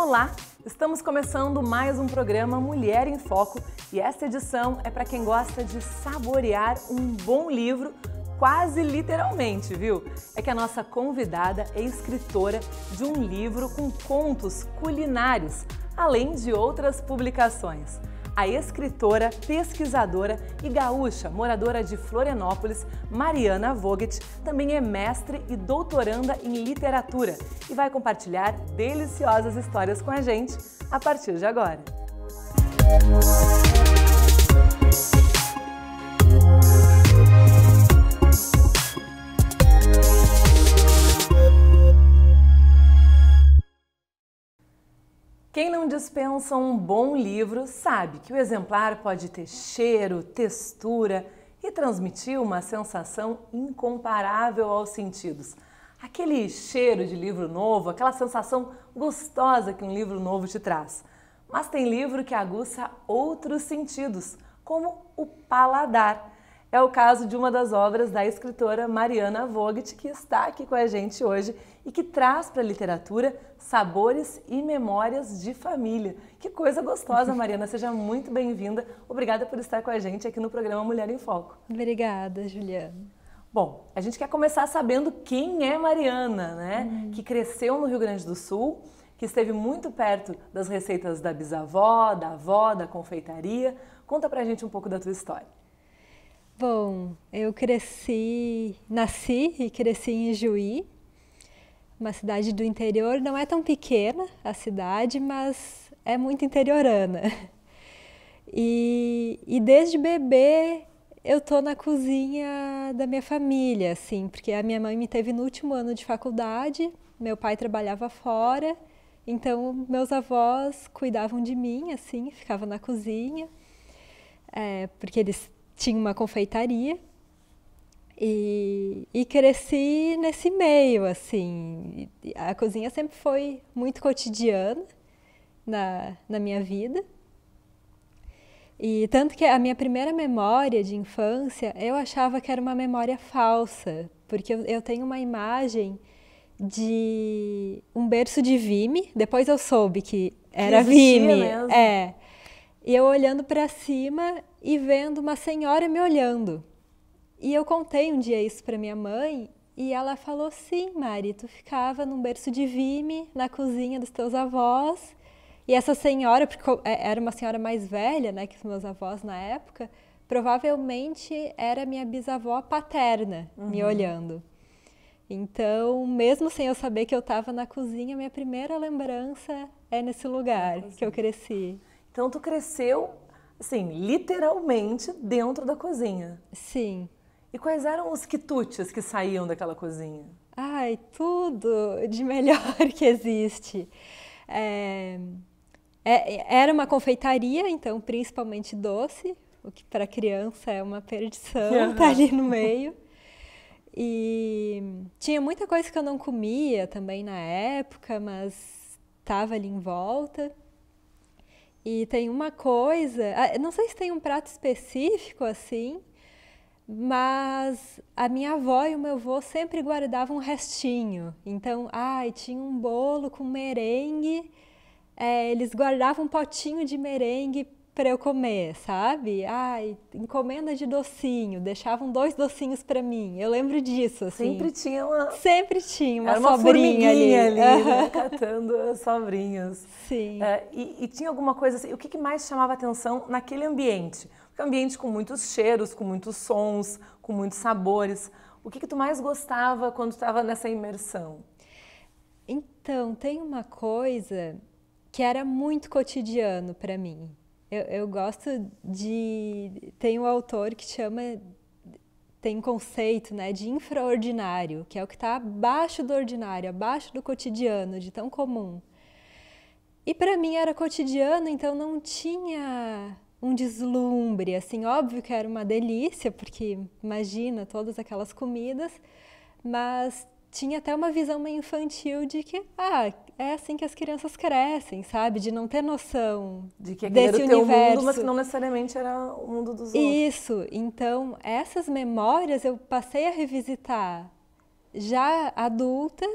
Olá, estamos começando mais um programa Mulher em Foco e esta edição é para quem gosta de saborear um bom livro, quase literalmente, viu? É que a nossa convidada é escritora de um livro com contos culinários, além de outras publicações a escritora, pesquisadora e gaúcha, moradora de Florianópolis, Mariana Vogt, também é mestre e doutoranda em literatura e vai compartilhar deliciosas histórias com a gente a partir de agora. Música não dispensa um bom livro sabe que o exemplar pode ter cheiro, textura e transmitir uma sensação incomparável aos sentidos. Aquele cheiro de livro novo, aquela sensação gostosa que um livro novo te traz. Mas tem livro que aguça outros sentidos, como o paladar. É o caso de uma das obras da escritora Mariana Vogt, que está aqui com a gente hoje e que traz para a literatura sabores e memórias de família. Que coisa gostosa, Mariana. Seja muito bem-vinda. Obrigada por estar com a gente aqui no programa Mulher em Foco. Obrigada, Juliana. Bom, a gente quer começar sabendo quem é Mariana, né? Hum. Que cresceu no Rio Grande do Sul, que esteve muito perto das receitas da bisavó, da avó, da confeitaria. Conta pra gente um pouco da tua história. Bom, eu cresci, nasci e cresci em Juí, uma cidade do interior. Não é tão pequena a cidade, mas é muito interiorana. E, e desde bebê eu tô na cozinha da minha família, assim, porque a minha mãe me teve no último ano de faculdade, meu pai trabalhava fora, então meus avós cuidavam de mim, assim, ficavam na cozinha, é, porque eles tinha uma confeitaria e, e, cresci nesse meio, assim. A cozinha sempre foi muito cotidiana na, na minha vida. E tanto que a minha primeira memória de infância, eu achava que era uma memória falsa, porque eu, eu tenho uma imagem de um berço de Vime, depois eu soube que era que Vime. Mesmo. É. E eu olhando para cima, e vendo uma senhora me olhando. E eu contei um dia isso para minha mãe e ela falou: Sim, Mari, tu ficava num berço de vime na cozinha dos teus avós. E essa senhora, porque é, era uma senhora mais velha né, que os meus avós na época, provavelmente era minha bisavó paterna uhum. me olhando. Então, mesmo sem eu saber que eu estava na cozinha, minha primeira lembrança é nesse lugar que eu cresci. Então, tu cresceu assim, literalmente dentro da cozinha. Sim. E quais eram os quitutes que saíam daquela cozinha? Ai, tudo de melhor que existe. É, é, era uma confeitaria, então principalmente doce, o que para criança é uma perdição, uhum. tá ali no meio. E tinha muita coisa que eu não comia também na época, mas estava ali em volta. E tem uma coisa, ah, não sei se tem um prato específico assim, mas a minha avó e o meu avô sempre guardavam um restinho. Então, ai, tinha um bolo com merengue, é, eles guardavam um potinho de merengue para eu comer, sabe? Ai, encomenda de docinho, deixavam dois docinhos para mim. Eu lembro disso, assim. Sempre tinha uma Sempre tinha uma, Era uma sobrinha ali, ali né? catando sobrinhos. Sim. É, e, e, tinha alguma coisa assim, o que, que mais chamava atenção naquele ambiente? um ambiente com muitos cheiros, com muitos sons, com muitos sabores. O que, que tu mais gostava quando estava nessa imersão? Então, tem uma coisa que era muito cotidiano para mim, eu, eu gosto de. Tem um autor que chama. Tem um conceito né, de infraordinário, que é o que está abaixo do ordinário, abaixo do cotidiano, de tão comum. E para mim era cotidiano, então não tinha um deslumbre, assim, óbvio que era uma delícia, porque imagina todas aquelas comidas, mas tinha até uma visão meio infantil de que, ah, é assim que as crianças crescem, sabe? De não ter noção de que desse universo. mundo, mas que não necessariamente era o mundo dos outros. Isso. Então, essas memórias eu passei a revisitar já adulta.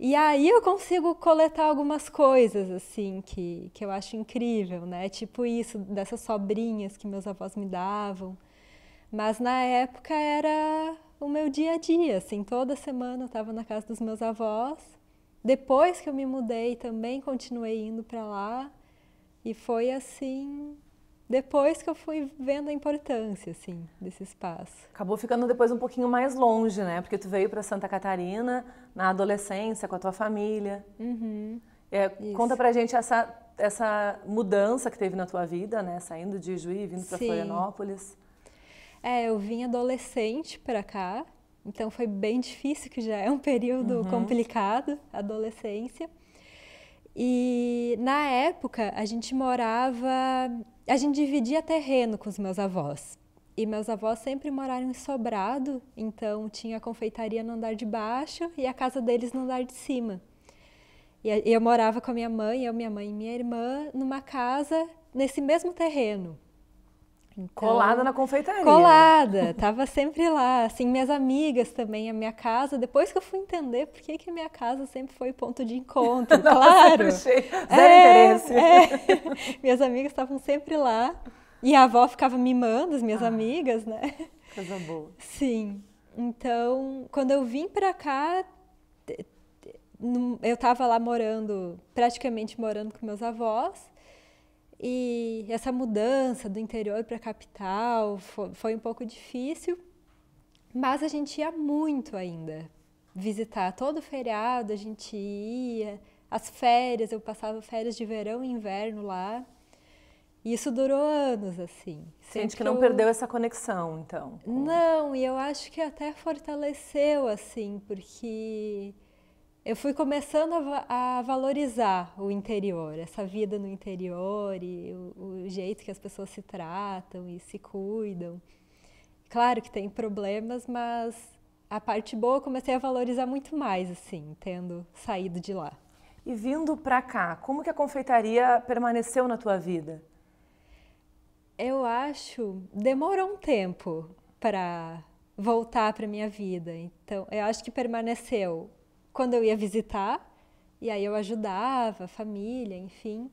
E aí eu consigo coletar algumas coisas, assim, que, que eu acho incrível, né? Tipo isso, dessas sobrinhas que meus avós me davam. Mas na época era o meu dia a dia, assim, toda semana eu estava na casa dos meus avós. Depois que eu me mudei, também continuei indo para lá. E foi assim, depois que eu fui vendo a importância, assim, desse espaço. Acabou ficando depois um pouquinho mais longe, né? Porque tu veio para Santa Catarina na adolescência com a tua família. Uhum. É, conta pra gente essa, essa mudança que teve na tua vida, né? Saindo de Juiz, vindo para Florianópolis. É, eu vim adolescente para cá, então foi bem difícil, que já é um período uhum. complicado, adolescência. E na época a gente morava, a gente dividia terreno com os meus avós. E meus avós sempre moraram em sobrado, então tinha a confeitaria no andar de baixo e a casa deles no andar de cima. E eu morava com a minha mãe, eu, minha mãe e minha irmã, numa casa nesse mesmo terreno. Então, colada na confeitaria. Colada, tava sempre lá. Assim, minhas amigas também, a minha casa. Depois que eu fui entender por que, que a minha casa sempre foi ponto de encontro, Não, claro. É, zero é, interesse. É. Minhas amigas estavam sempre lá. E a avó ficava mimando as minhas ah, amigas, né? Coisa boa. Sim. Então, quando eu vim para cá, eu tava lá morando, praticamente morando com meus avós. E essa mudança do interior para a capital foi, foi um pouco difícil, mas a gente ia muito ainda visitar. Todo feriado a gente ia, as férias, eu passava férias de verão e inverno lá. E isso durou anos, assim. Sente que não eu... perdeu essa conexão, então? Com... Não, e eu acho que até fortaleceu, assim, porque eu fui começando a, a, valorizar o interior, essa vida no interior e o, o jeito que as pessoas se tratam e se cuidam. Claro que tem problemas, mas a parte boa eu comecei a valorizar muito mais, assim, tendo saído de lá. E vindo para cá, como que a confeitaria permaneceu na tua vida? Eu acho, demorou um tempo para voltar para minha vida. Então, eu acho que permaneceu quando eu ia visitar, e aí eu ajudava a família, enfim.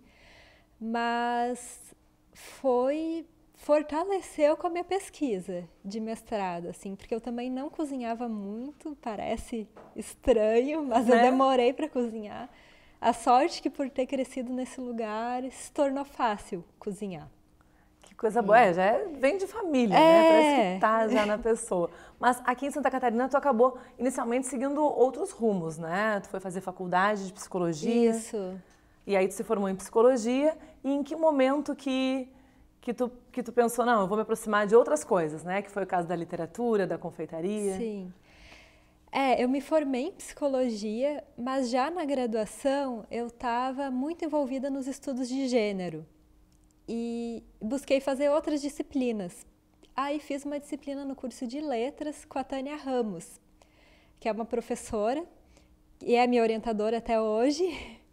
Mas foi fortaleceu com a minha pesquisa de mestrado, assim, porque eu também não cozinhava muito, parece estranho, mas né? eu demorei para cozinhar. A sorte que por ter crescido nesse lugar se tornou fácil cozinhar. Coisa boa, hum. é, já é, vem de família, né? é. né? Parece que tá já na pessoa. Mas aqui em Santa Catarina, tu acabou inicialmente seguindo outros rumos, né? Tu foi fazer faculdade de psicologia. Isso. E aí tu se formou em psicologia. E em que momento que, que, tu, que tu pensou, não, eu vou me aproximar de outras coisas, né? Que foi o caso da literatura, da confeitaria. Sim. É, eu me formei em psicologia, mas já na graduação eu estava muito envolvida nos estudos de gênero e busquei fazer outras disciplinas. Aí fiz uma disciplina no curso de letras com a Tânia Ramos, que é uma professora e é minha orientadora até hoje.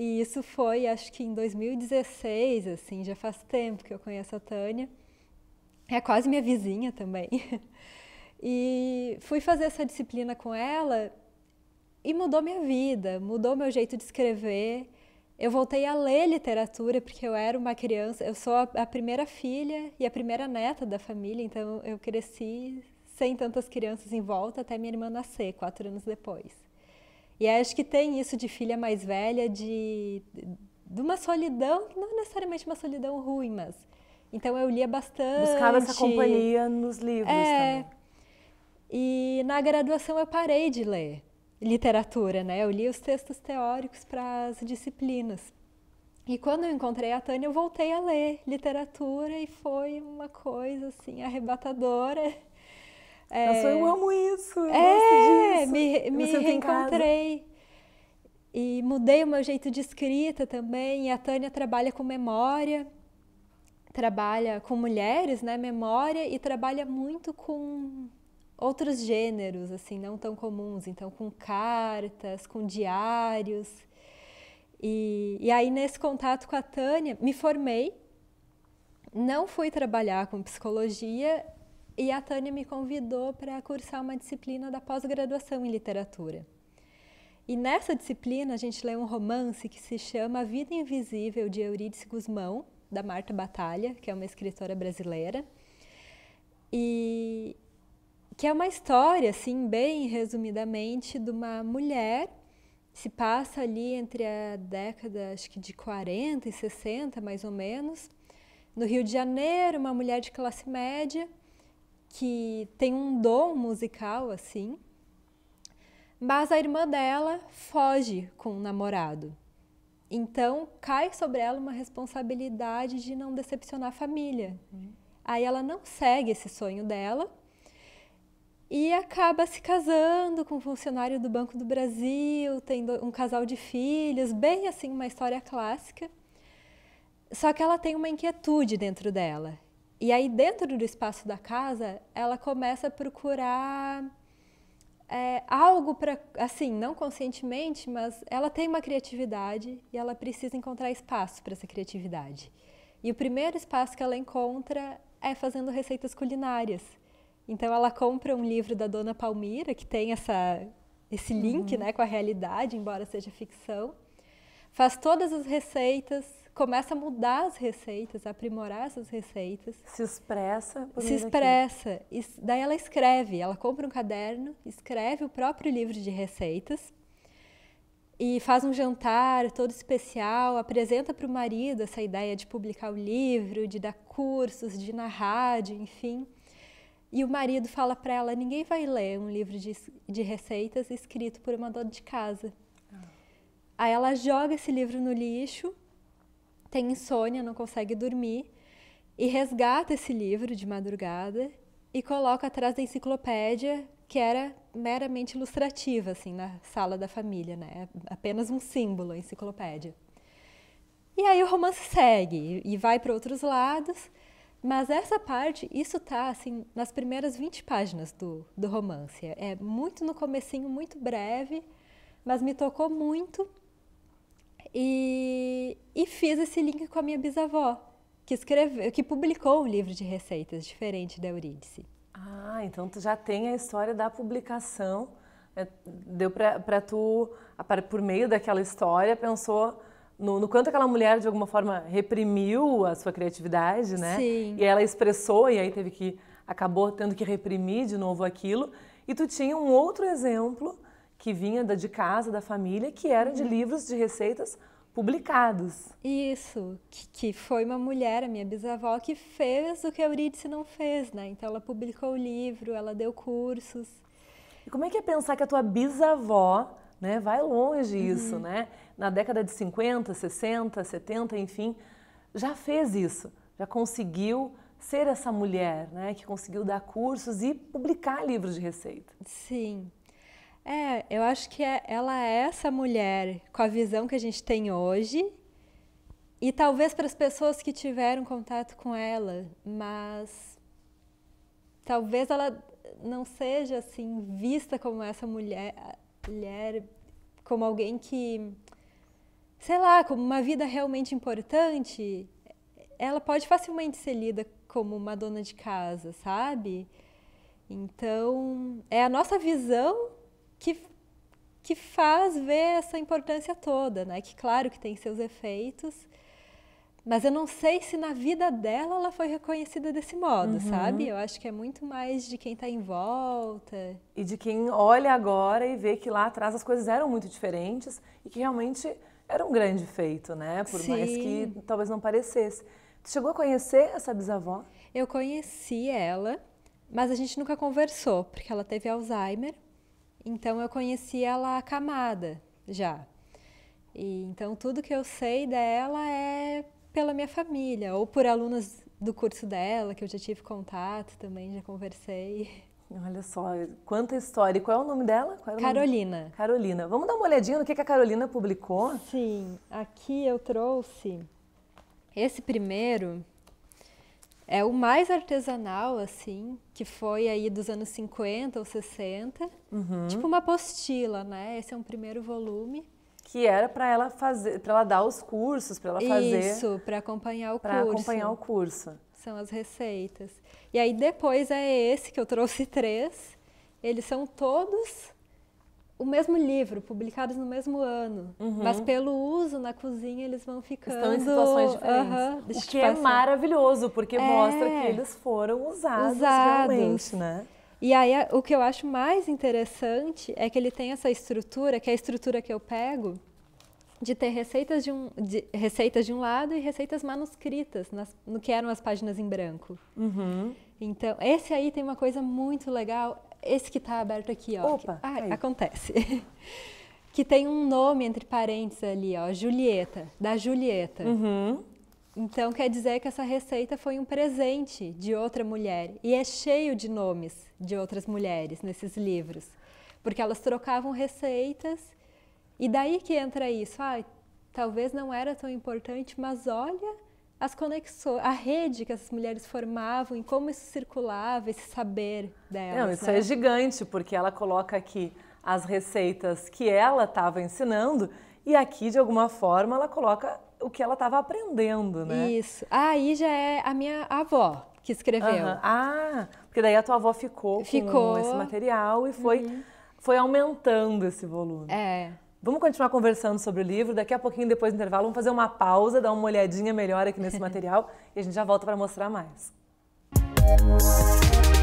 E isso foi, acho que em 2016, assim, já faz tempo que eu conheço a Tânia. É quase minha vizinha também. E fui fazer essa disciplina com ela e mudou minha vida, mudou meu jeito de escrever, eu voltei a ler literatura porque eu era uma criança, eu sou a, a primeira filha e a primeira neta da família, então eu cresci sem tantas crianças em volta até minha irmã nascer, quatro anos depois. E acho que tem isso de filha mais velha, de, de uma solidão, não necessariamente uma solidão ruim, mas. Então eu lia bastante. Buscava essa companhia nos livros é, também. E na graduação eu parei de ler literatura, né? Eu li os textos teóricos para as disciplinas. E quando eu encontrei a Tânia, eu voltei a ler literatura e foi uma coisa assim arrebatadora. É, Nossa, eu amo isso. Eu é, disso, me, me reencontrei. E mudei o meu jeito de escrita também. E a Tânia trabalha com memória, trabalha com mulheres, né? Memória e trabalha muito com outros gêneros, assim, não tão comuns. Então, com cartas, com diários. E, e aí, nesse contato com a Tânia, me formei, não fui trabalhar com psicologia e a Tânia me convidou para cursar uma disciplina da pós-graduação em literatura. E nessa disciplina a gente lê um romance que se chama A Vida Invisível de Eurídice Gusmão da Marta Batalha, que é uma escritora brasileira. E, que é uma história, assim, bem resumidamente, de uma mulher se passa ali entre a década, acho que de 40 e 60, mais ou menos, no Rio de Janeiro, uma mulher de classe média que tem um dom musical, assim, mas a irmã dela foge com o namorado. Então, cai sobre ela uma responsabilidade de não decepcionar a família. Uhum. Aí ela não segue esse sonho dela, e acaba se casando com um funcionário do Banco do Brasil, tendo um casal de filhos, bem assim, uma história clássica. Só que ela tem uma inquietude dentro dela. E aí, dentro do espaço da casa, ela começa a procurar é, algo para, assim, não conscientemente, mas ela tem uma criatividade e ela precisa encontrar espaço para essa criatividade. E o primeiro espaço que ela encontra é fazendo receitas culinárias. Então ela compra um livro da Dona Palmira, que tem essa, esse uhum. link uhum. né, com a realidade, embora seja ficção. Faz todas as receitas, começa a mudar as receitas, a aprimorar essas receitas. Se expressa. Por se expressa. E daí ela escreve, ela compra um caderno, escreve o próprio livro de receitas e faz um jantar todo especial, apresenta para o marido essa ideia de publicar o livro, de dar cursos, de narrar, de enfim. E o marido fala para ela: ninguém vai ler um livro de, de receitas escrito por uma dona de casa. Ah. Aí ela joga esse livro no lixo, tem insônia, não consegue dormir, e resgata esse livro de madrugada e coloca atrás da enciclopédia que era meramente ilustrativa, assim, na sala da família, né? Apenas um símbolo, a enciclopédia. E aí o romance segue e vai para outros lados. Mas essa parte, isso tá assim nas primeiras 20 páginas do, do romance. É, é muito no comecinho, muito breve, mas me tocou muito. E, e fiz esse link com a minha bisavó, que escreveu, que publicou um livro de receitas diferente da Eurídice. Ah, então tu já tem a história da publicação. É, deu para tu, por meio daquela história, pensou no, no, quanto aquela mulher, de alguma forma, reprimiu a sua criatividade, né? Sim. E ela expressou, e aí teve que. acabou tendo que reprimir de novo aquilo. E tu tinha um outro exemplo que vinha da, de casa, da família, que era de uhum. livros de receitas publicados. Isso, que, que, foi uma mulher, a minha bisavó, que fez o que a Eurídice não fez, né? Então ela publicou o livro, ela deu cursos. E como é que é pensar que a tua bisavó, né, vai longe uhum. isso, uhum. né? na década de 50, 60, 70, enfim, já fez isso, já conseguiu ser essa mulher, né, que conseguiu dar cursos e publicar livros de receita. Sim. É, eu acho que é, ela é essa mulher com a visão que a gente tem hoje e talvez para as pessoas que tiveram contato com ela, mas talvez ela não seja assim vista como essa mulher, mulher como alguém que sei lá, como uma vida realmente importante, ela pode facilmente ser lida como uma dona de casa, sabe? Então, é a nossa visão que, que faz ver essa importância toda, né? Que claro que tem seus efeitos, mas eu não sei se na vida dela ela foi reconhecida desse modo, uhum. sabe? Eu acho que é muito mais de quem está em volta. E de quem olha agora e vê que lá atrás as coisas eram muito diferentes e que realmente era um grande feito, né? Por Sim. mais que talvez não parecesse. Tu chegou a conhecer essa bisavó? Eu conheci ela, mas a gente nunca conversou, porque ela teve Alzheimer. Então eu conheci ela acamada já. E então tudo que eu sei dela é pela minha família ou por alunas do curso dela que eu já tive contato também, já conversei. Olha só, quanta história. E qual é o nome dela? É o Carolina. Nome? Carolina. Vamos dar uma olhadinha no que, a Carolina publicou? Sim, aqui eu trouxe esse primeiro. É o mais artesanal, assim, que foi aí dos anos 50 ou 60. Uhum. Tipo uma apostila, né? Esse é um primeiro volume. Que era para ela fazer, para ela dar os cursos, para ela fazer. Isso, para acompanhar o curso. Para acompanhar o curso são as receitas. E aí depois é esse que eu trouxe três. Eles são todos o mesmo livro, publicados no mesmo ano, uhum. mas pelo uso na cozinha eles vão ficando. Estão em situações diferentes. Uhum, o que é maravilhoso, porque é... mostra que eles foram usados, usados. realmente, né? E aí o que eu acho mais interessante é que ele tem essa estrutura, que é a estrutura que eu pego, de ter receitas de um, de, receitas de um lado e receitas manuscritas, nas, no que eram as páginas em branco. Uhum. Então, esse aí tem uma coisa muito legal, esse que está aberto aqui, ó. Opa! Que, ah, acontece. que tem um nome entre parênteses ali, ó, Julieta, da Julieta. Uhum. Então, quer dizer que essa receita foi um presente de outra mulher. E é cheio de nomes de outras mulheres nesses livros. Porque elas trocavam receitas e daí que entra isso, ah, talvez não era tão importante, mas olha as conexões, a rede que essas mulheres formavam e como isso circulava, esse saber delas. Não, isso né? é gigante, porque ela coloca aqui as receitas que ela estava ensinando e aqui, de alguma forma, ela coloca o que ela estava aprendendo, né? Isso. Ah, aí já é a minha avó que escreveu. Uhum. Ah, porque daí a tua avó ficou, ficou. com esse material e foi, uhum. foi aumentando esse volume. É. Vamos continuar conversando sobre o livro. Daqui a pouquinho, depois do intervalo, vamos fazer uma pausa, dar uma olhadinha melhor aqui nesse material e a gente já volta para mostrar mais. Música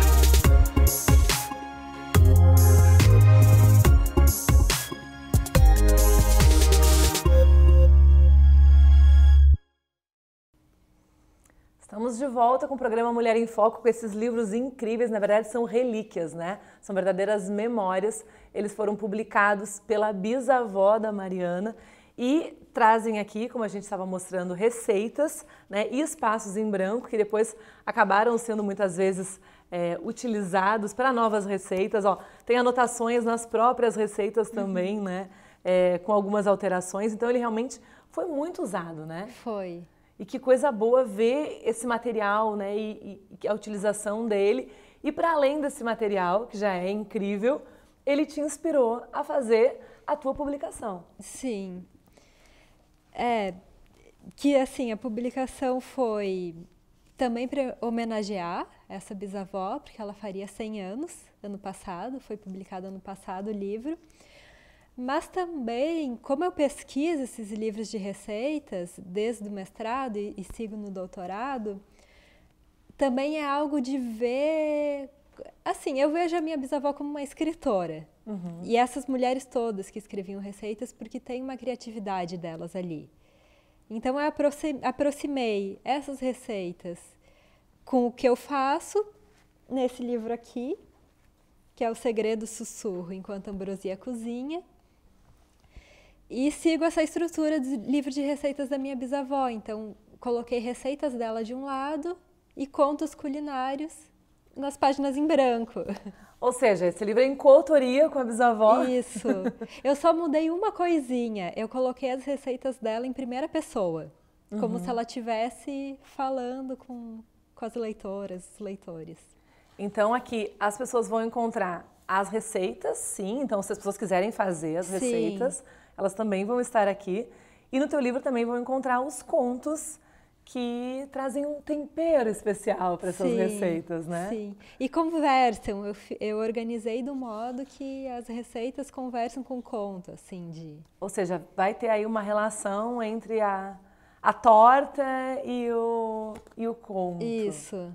Estamos de volta com o programa Mulher em Foco, com esses livros incríveis. Na verdade, são relíquias, né? São verdadeiras memórias. Eles foram publicados pela bisavó da Mariana e trazem aqui, como a gente estava mostrando, receitas né, e espaços em branco que depois acabaram sendo muitas vezes é, utilizados para novas receitas. Ó, tem anotações nas próprias receitas uhum. também, uhum. né? É, com algumas alterações. Então ele realmente foi muito usado, né? Foi. E que coisa boa ver esse material né, e, e a utilização dele. E para além desse material, que já é incrível, ele te inspirou a fazer a tua publicação. Sim. É, que assim, a publicação foi também para homenagear essa bisavó, porque ela faria 100 anos ano passado, foi publicado ano passado o livro. Mas também, como eu pesquiso esses livros de receitas desde o mestrado e, e sigo no doutorado, também é algo de ver. Assim, eu vejo a minha bisavó como uma escritora. Uhum. E essas mulheres todas que escreviam receitas, porque tem uma criatividade delas ali. Então, eu aproximei essas receitas com o que eu faço nesse livro aqui, que é O Segredo Sussurro Enquanto Ambrosia Cozinha. E sigo essa estrutura do livro de receitas da minha bisavó. Então, coloquei receitas dela de um lado e contos culinários nas páginas em branco. Ou seja, esse livro é em coautoria com a bisavó. Isso. Eu só mudei uma coisinha. Eu coloquei as receitas dela em primeira pessoa, uhum. como se uhum. ela estivesse falando com, com as leitoras, os leitores. Então aqui as pessoas vão encontrar as receitas, sim. Então se as pessoas quiserem fazer as sim. receitas elas também vão estar aqui. E no teu livro também vão encontrar os contos que trazem um tempero especial para essas sim, receitas, né? Sim. E conversam. Eu, eu, organizei do modo que as receitas conversam com o conto, assim, de. Ou seja, vai ter aí uma relação entre a, a torta e o, e o conto. Isso.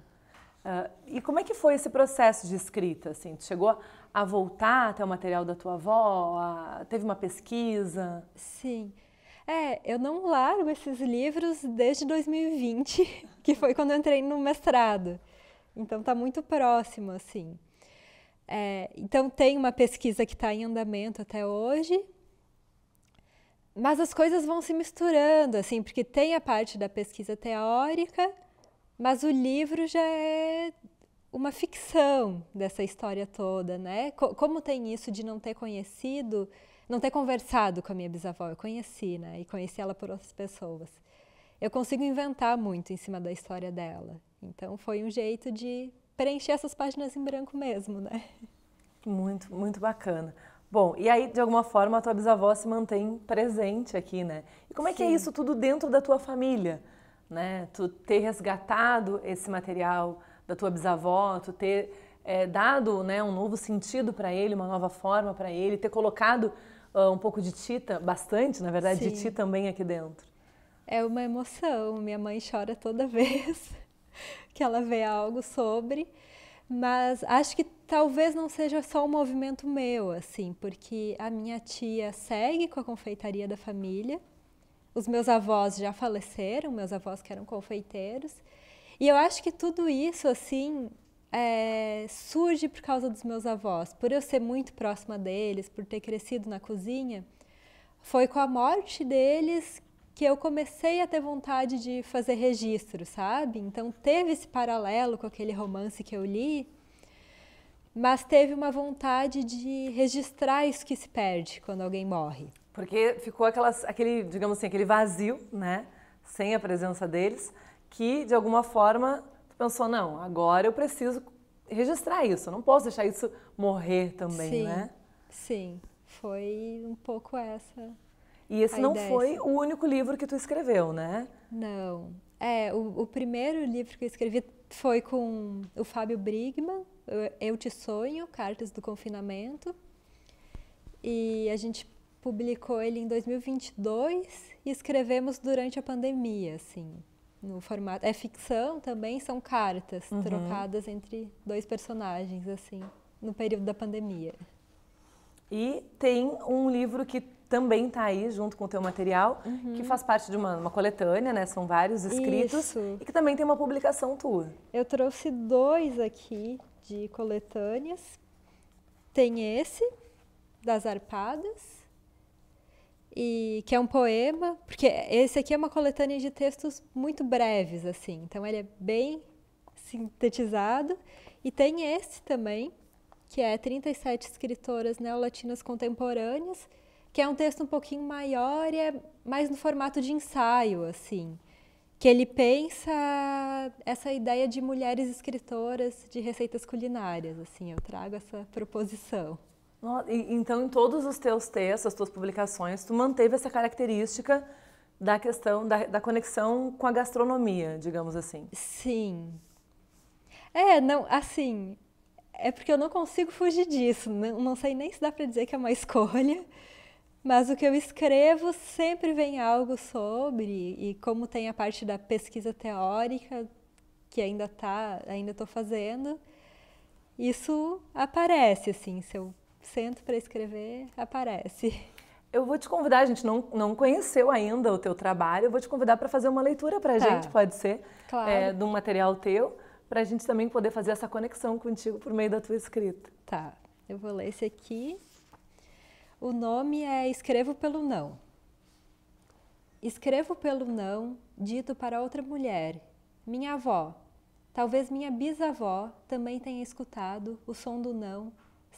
Uh, e como é que foi esse processo de escrita? Assim, tu chegou a voltar até o material da tua avó? A... Teve uma pesquisa? Sim. É, eu não largo esses livros desde 2020, que foi quando eu entrei no mestrado. Então está muito próximo, assim. É, então tem uma pesquisa que está em andamento até hoje, mas as coisas vão se misturando, assim, porque tem a parte da pesquisa teórica mas o livro já é uma ficção dessa história toda, né? Co como tem isso de não ter conhecido, não ter conversado com a minha bisavó? Eu conheci, né? E conheci ela por outras pessoas. Eu consigo inventar muito em cima da história dela. Então foi um jeito de preencher essas páginas em branco mesmo, né? Muito, muito bacana. Bom, e aí de alguma forma a tua bisavó se mantém presente aqui, né? E como é Sim. que é isso tudo dentro da tua família? né? Tu ter resgatado esse material da tua bisavó, tu ter é, dado né, um novo sentido para ele, uma nova forma para ele, ter colocado uh, um pouco de Tita, bastante, na verdade, Sim. de Ti também aqui dentro. É uma emoção. Minha mãe chora toda vez que ela vê algo sobre, mas acho que talvez não seja só um movimento meu, assim, porque a minha tia segue com a confeitaria da família os meus avós já faleceram, meus avós que eram confeiteiros. E eu acho que tudo isso, assim, é, surge por causa dos meus avós. Por eu ser muito próxima deles, por ter crescido na cozinha, foi com a morte deles que eu comecei a ter vontade de fazer registro, sabe? Então teve esse paralelo com aquele romance que eu li, mas teve uma vontade de registrar isso que se perde quando alguém morre. Porque ficou aquelas, aquele, digamos assim, aquele vazio, né? Sem a presença deles, que de alguma forma tu pensou, não, agora eu preciso registrar isso, eu não posso deixar isso morrer também, sim, né? Sim, foi um pouco essa. E esse não ideia. foi assim. o único livro que tu escreveu, né? Não. É, o, o primeiro livro que eu escrevi foi com o Fábio Brigman, Eu Te Sonho, Cartas do Confinamento. E a gente publicou ele em 2022 e escrevemos durante a pandemia, assim, no formato. É ficção também, são cartas uhum. trocadas entre dois personagens, assim, no período da pandemia. E tem um livro que também está aí junto com o teu material, uhum. que faz parte de uma, uma, coletânea, né? São vários escritos Isso. e que também tem uma publicação tua. Eu trouxe dois aqui de coletâneas. Tem esse, das Arpadas, e que é um poema, porque esse aqui é uma coletânea de textos muito breves, assim, então ele é bem sintetizado. E tem esse também, que é 37 escritoras neolatinas contemporâneas, que é um texto um pouquinho maior e é mais no formato de ensaio, assim, que ele pensa essa ideia de mulheres escritoras de receitas culinárias, assim, eu trago essa proposição. Então, em todos os teus textos, as tuas publicações, tu manteve essa característica da questão da, da conexão com a gastronomia, digamos assim. Sim. É, não, assim, é porque eu não consigo fugir disso. Não, não sei nem se dá para dizer que é uma escolha, mas o que eu escrevo sempre vem algo sobre e como tem a parte da pesquisa teórica que ainda tá, ainda estou fazendo, isso aparece assim. Se eu sento para escrever, aparece. Eu vou te convidar, a gente não, não conheceu ainda o teu trabalho, eu vou te convidar para fazer uma leitura para a tá. gente, pode ser, claro. é, de um material teu, para a gente também poder fazer essa conexão contigo por meio da tua escrita. Tá, eu vou ler esse aqui. O nome é Escrevo pelo Não. Escrevo pelo não, dito para outra mulher, minha avó. Talvez minha bisavó também tenha escutado o som do não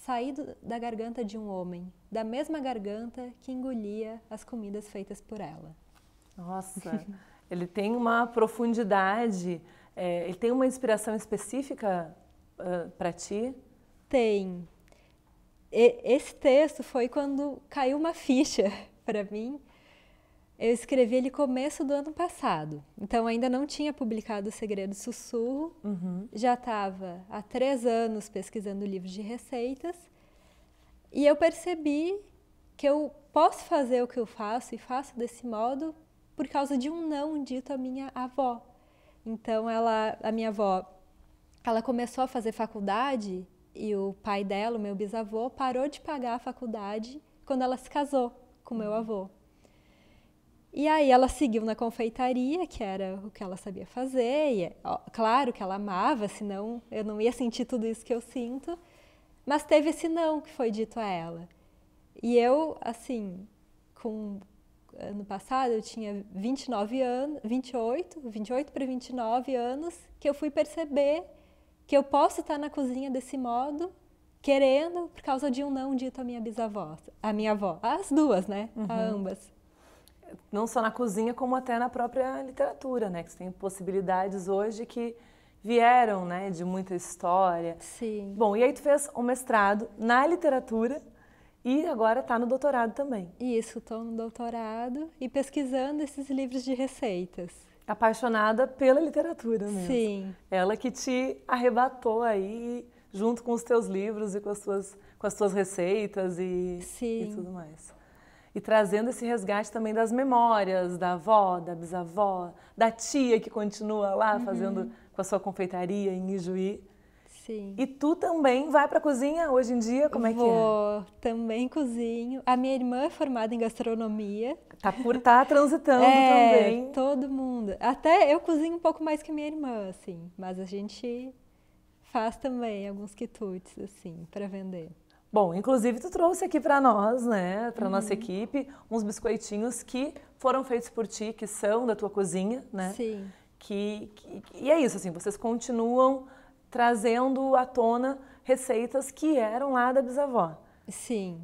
saído da garganta de um homem, da mesma garganta que engolia as comidas feitas por ela. Nossa, ele tem uma profundidade, é, ele tem uma inspiração específica uh, ah, para ti? Tem. E, esse texto foi quando caiu uma ficha para mim eu escrevi ele começo do ano passado, então ainda não tinha publicado O Segredo Sussurro, uhum. já estava há três anos pesquisando livros de receitas e eu percebi que eu posso fazer o que eu faço e faço desse modo por causa de um não dito à minha avó. Então ela, a minha avó, ela começou a fazer faculdade e o pai dela, o meu bisavô, parou de pagar a faculdade quando ela se casou com meu uhum. avô. E aí ela seguiu na confeitaria, que era o que ela sabia fazer, e ó, claro que ela amava, senão eu não ia sentir tudo isso que eu sinto, mas teve esse não que foi dito a ela. E eu, assim, com ano passado eu tinha 29 anos, 28, 28 para 29 anos, que eu fui perceber que eu posso estar na cozinha desse modo, querendo, por causa de um não dito à minha bisavó, à minha avó, às duas, né, uhum. a ambas não só na cozinha, como até na própria literatura, né? Que você tem possibilidades hoje que vieram, né, de muita história. Sim. Bom, e aí tu fez um mestrado na literatura e agora está no doutorado também. Isso, tô no doutorado e pesquisando esses livros de receitas. Apaixonada pela literatura mesmo. Sim. Ela que te arrebatou aí junto com os teus livros e com as tuas, com as tuas receitas e, Sim. e tudo mais e trazendo esse resgate também das memórias da avó, da bisavó, da tia que continua lá uhum. fazendo com a sua confeitaria em Ijuí. Sim. E tu também vai para a cozinha hoje em dia? Como é Vou, que é? também cozinho. A minha irmã é formada em gastronomia. Tá por tá transitando é, também. Todo mundo. Até eu cozinho um pouco mais que minha irmã, assim, mas a gente faz também alguns quitutes assim para vender. Bom, inclusive tu trouxe aqui para nós, né, para uhum. nossa equipe, uns biscoitinhos que foram feitos por ti, que são da tua cozinha, né? Sim. Que, que e é isso assim, vocês continuam trazendo à tona receitas que eram lá da bisavó. Sim.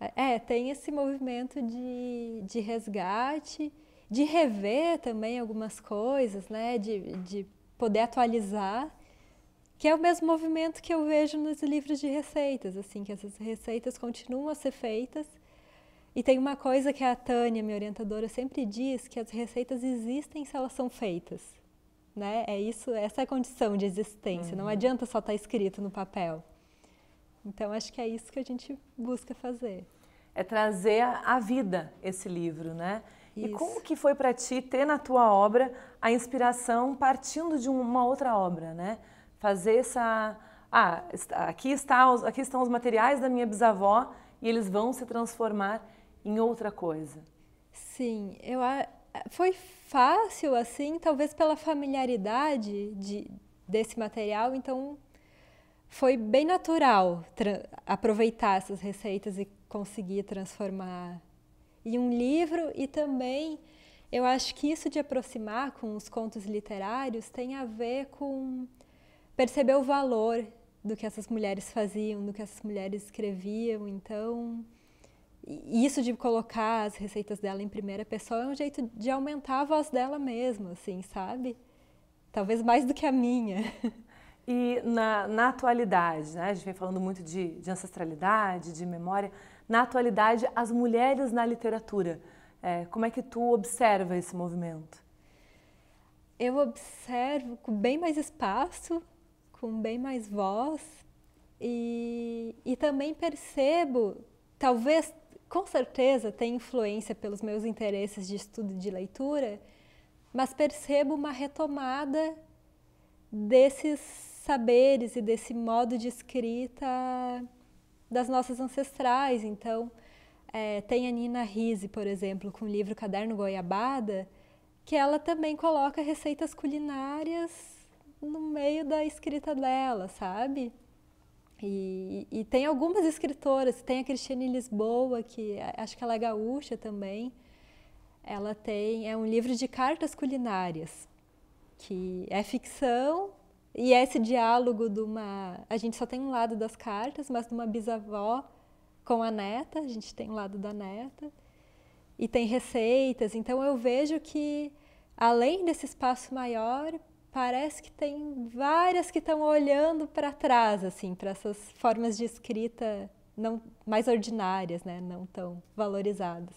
É, é tem esse movimento de, de resgate, de rever também algumas coisas, né, de, de poder atualizar que é o mesmo movimento que eu vejo nos livros de receitas, assim, que essas receitas continuam a ser feitas. E tem uma coisa que a Tânia, minha orientadora, sempre diz, que as receitas existem se elas são feitas. Né? É isso, essa é a condição de existência, uhum. não adianta só estar tá escrito no papel. Então acho que é isso que a gente busca fazer. É trazer à vida esse livro, né? Isso. E como que foi para ti ter na tua obra a inspiração partindo de uma outra obra, né? fazer essa. Ah, aqui, está os, aqui estão os materiais da minha bisavó e eles vão se transformar em outra coisa. Sim, eu foi fácil assim, talvez pela familiaridade de, desse material, então foi bem natural aproveitar essas receitas e conseguir transformar em um livro e também eu acho que isso de aproximar com os contos literários tem a ver com perceber o valor do que essas mulheres faziam, do que essas mulheres escreviam. Então, isso de colocar as receitas dela em primeira pessoa é um jeito de aumentar a voz dela mesmo, assim, sabe? Talvez mais do que a minha. E na, na atualidade, né? a gente vem falando muito de, de, ancestralidade, de memória. Na atualidade, as mulheres na literatura, é, como é que tu observa esse movimento? Eu observo com bem mais espaço com bem mais voz e, e também percebo, talvez, com certeza, tem influência pelos meus interesses de estudo e de leitura, mas percebo uma retomada desses saberes e desse modo de escrita das nossas ancestrais. Então, é, tem a Nina Rise, por exemplo, com o livro Caderno Goiabada, que ela também coloca receitas culinárias no meio da escrita dela, sabe? E, e, tem algumas escritoras, tem a Cristiane Lisboa, que é, acho que ela é gaúcha também. Ela tem é um livro de cartas culinárias, que é ficção e é esse diálogo de uma. A gente só tem um lado das cartas, mas de uma bisavó com a neta, a gente tem o um lado da neta. E tem receitas, então eu vejo que além desse espaço maior, parece que tem várias que estão olhando para trás, assim, para essas formas de escrita não mais ordinárias, né, não tão valorizadas.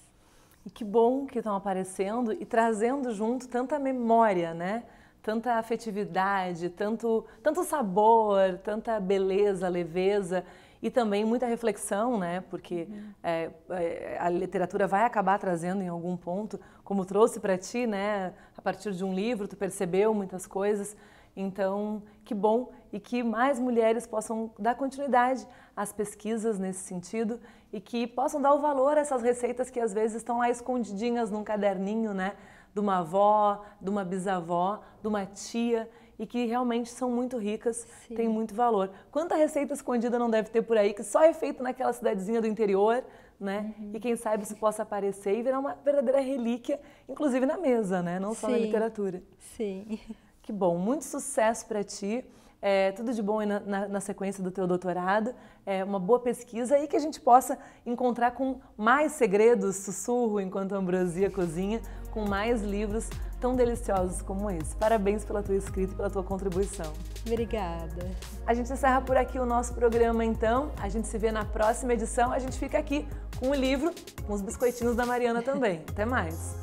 E que bom que estão aparecendo e trazendo junto tanta memória, né? Tanta afetividade, tanto, tanto sabor, tanta beleza, leveza e também muita reflexão, né? Porque uhum. é, é, a literatura vai acabar trazendo em algum ponto como trouxe para ti, né? A partir de um livro, tu percebeu muitas coisas. Então, que bom e que mais mulheres possam dar continuidade às pesquisas nesse sentido e que possam dar o valor a essas receitas que às vezes estão lá escondidinhas num caderninho, né? de uma avó, de uma bisavó, de uma tia e que realmente são muito ricas, Sim. têm muito valor. Quanta receita escondida não deve ter por aí que só é feito naquela cidadezinha do interior, né? Uhum. E quem sabe se possa aparecer e virar uma verdadeira relíquia, inclusive na mesa, né? Não só Sim. na literatura. Sim. Que bom, muito sucesso para ti. É, tudo de bom na, na, na sequência do teu doutorado, é, uma boa pesquisa e que a gente possa encontrar com mais segredos, sussurro enquanto a ambrosia cozinha, com mais livros tão deliciosos como esse. Parabéns pela tua escrita e pela tua contribuição. Obrigada. A gente encerra por aqui o nosso programa, então. A gente se vê na próxima edição. A gente fica aqui com o livro, com os biscoitinhos da Mariana também. Até mais.